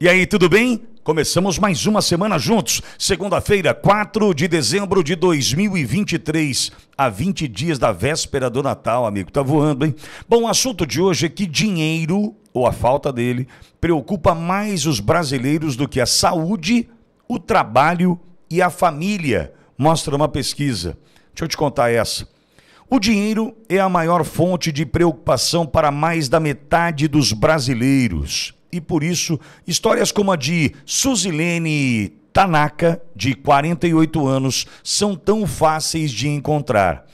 E aí, tudo bem? Começamos mais uma semana juntos. Segunda-feira, 4 de dezembro de 2023, a 20 dias da véspera do Natal, amigo. Tá voando, hein? Bom, o assunto de hoje é que dinheiro, ou a falta dele, preocupa mais os brasileiros do que a saúde, o trabalho e a família, mostra uma pesquisa. Deixa eu te contar essa. O dinheiro é a maior fonte de preocupação para mais da metade dos brasileiros e por isso, histórias como a de Suzilene Tanaka, de 48 anos, são tão fáceis de encontrar.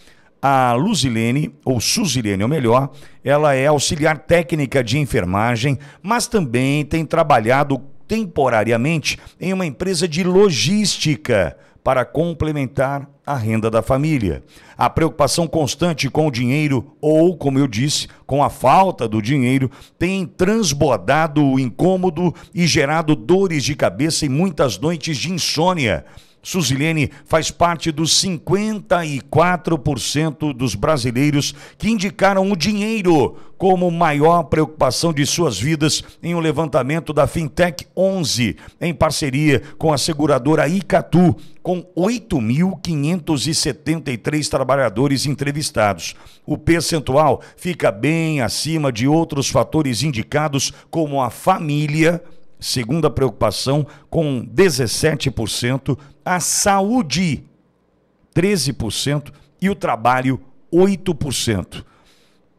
A Luzilene, ou Suzilene, ou melhor, ela é auxiliar técnica de enfermagem, mas também tem trabalhado temporariamente em uma empresa de logística para complementar a renda da família. A preocupação constante com o dinheiro, ou, como eu disse, com a falta do dinheiro, tem transbordado o incômodo e gerado dores de cabeça e muitas noites de insônia. Suzilene faz parte dos 54% dos brasileiros que indicaram o dinheiro como maior preocupação de suas vidas em um levantamento da Fintech 11, em parceria com a seguradora Icatu, com 8.573 trabalhadores entrevistados. O percentual fica bem acima de outros fatores indicados, como a família segunda preocupação, com 17%, a saúde, 13%, e o trabalho, 8%.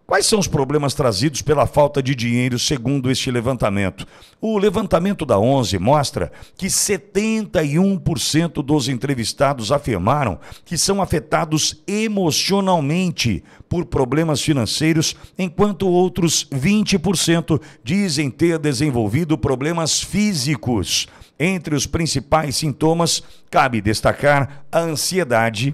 Quais são os problemas trazidos pela falta de dinheiro, segundo este levantamento? O levantamento da 11 mostra que 71% dos entrevistados afirmaram que são afetados emocionalmente por problemas financeiros, enquanto outros 20% dizem ter desenvolvido problemas físicos. Entre os principais sintomas, cabe destacar a ansiedade,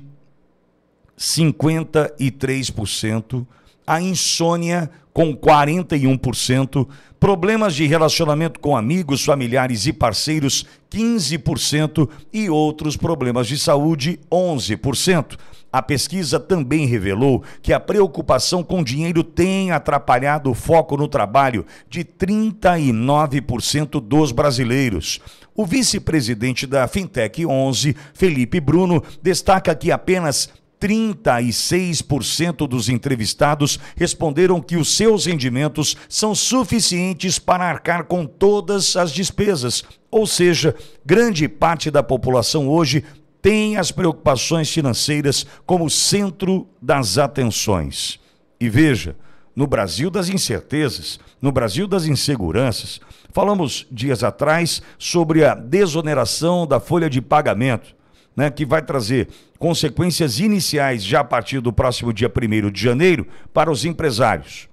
53% a insônia com 41%, problemas de relacionamento com amigos, familiares e parceiros 15% e outros problemas de saúde 11%. A pesquisa também revelou que a preocupação com dinheiro tem atrapalhado o foco no trabalho de 39% dos brasileiros. O vice-presidente da Fintech 11, Felipe Bruno, destaca que apenas 36% dos entrevistados responderam que os seus rendimentos são suficientes para arcar com todas as despesas. Ou seja, grande parte da população hoje tem as preocupações financeiras como centro das atenções. E veja, no Brasil das incertezas, no Brasil das inseguranças, falamos dias atrás sobre a desoneração da folha de pagamento né, que vai trazer consequências iniciais já a partir do próximo dia 1 de janeiro para os empresários.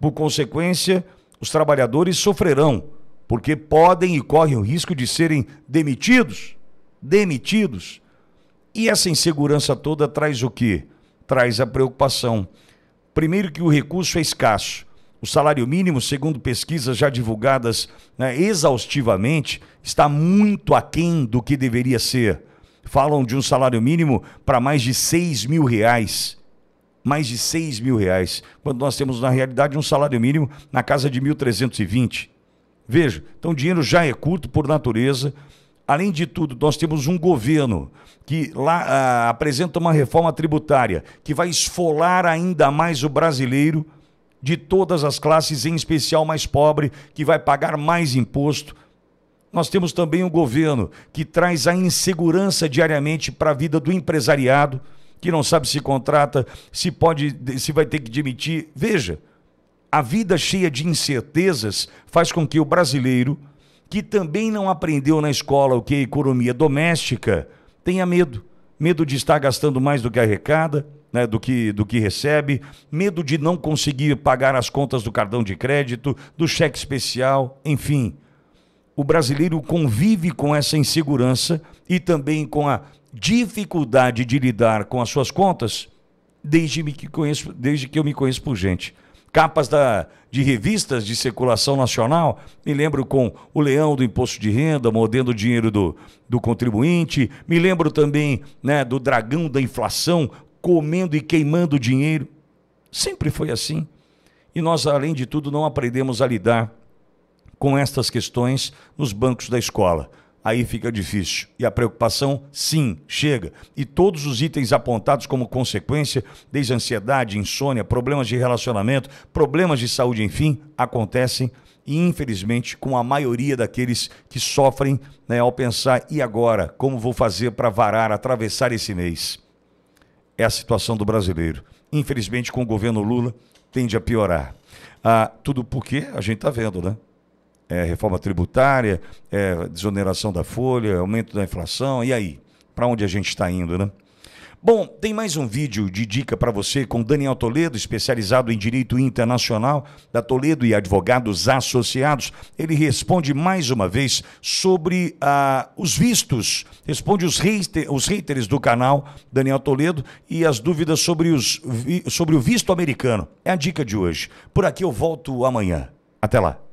Por consequência, os trabalhadores sofrerão, porque podem e correm o risco de serem demitidos. Demitidos. E essa insegurança toda traz o quê? Traz a preocupação. Primeiro, que o recurso é escasso. O salário mínimo, segundo pesquisas já divulgadas né, exaustivamente, está muito aquém do que deveria ser. Falam de um salário mínimo para mais de 6 mil reais. Mais de 6 mil reais. Quando nós temos, na realidade, um salário mínimo na casa de 1.320. Veja, então o dinheiro já é curto por natureza. Além de tudo, nós temos um governo que lá ah, apresenta uma reforma tributária que vai esfolar ainda mais o brasileiro de todas as classes, em especial mais pobre, que vai pagar mais imposto. Nós temos também um governo que traz a insegurança diariamente para a vida do empresariado, que não sabe se contrata, se pode, se vai ter que demitir. Veja, a vida cheia de incertezas faz com que o brasileiro, que também não aprendeu na escola o que é economia doméstica, tenha medo medo de estar gastando mais do que arrecada, né, do, que, do que recebe, medo de não conseguir pagar as contas do cartão de crédito, do cheque especial, enfim. O brasileiro convive com essa insegurança e também com a dificuldade de lidar com as suas contas desde que, conheço, desde que eu me conheço por gente capas da, de revistas de circulação nacional, me lembro com o leão do imposto de renda, mordendo o dinheiro do, do contribuinte, me lembro também né, do dragão da inflação, comendo e queimando dinheiro. Sempre foi assim. E nós, além de tudo, não aprendemos a lidar com estas questões nos bancos da escola aí fica difícil. E a preocupação, sim, chega. E todos os itens apontados como consequência, desde ansiedade, insônia, problemas de relacionamento, problemas de saúde, enfim, acontecem e infelizmente com a maioria daqueles que sofrem né, ao pensar e agora como vou fazer para varar, atravessar esse mês. É a situação do brasileiro. Infelizmente com o governo Lula tende a piorar. Ah, tudo porque a gente está vendo, né? é, reforma tributária, é, desoneração da folha, aumento da inflação, e aí? Para onde a gente está indo, né? Bom, tem mais um vídeo de dica para você com Daniel Toledo, especializado em direito internacional da Toledo e Advogados Associados. Ele responde mais uma vez sobre ah, os vistos, responde os, hater, os haters do canal Daniel Toledo e as dúvidas sobre, os, sobre o visto americano. É a dica de hoje. Por aqui eu volto amanhã. Até lá.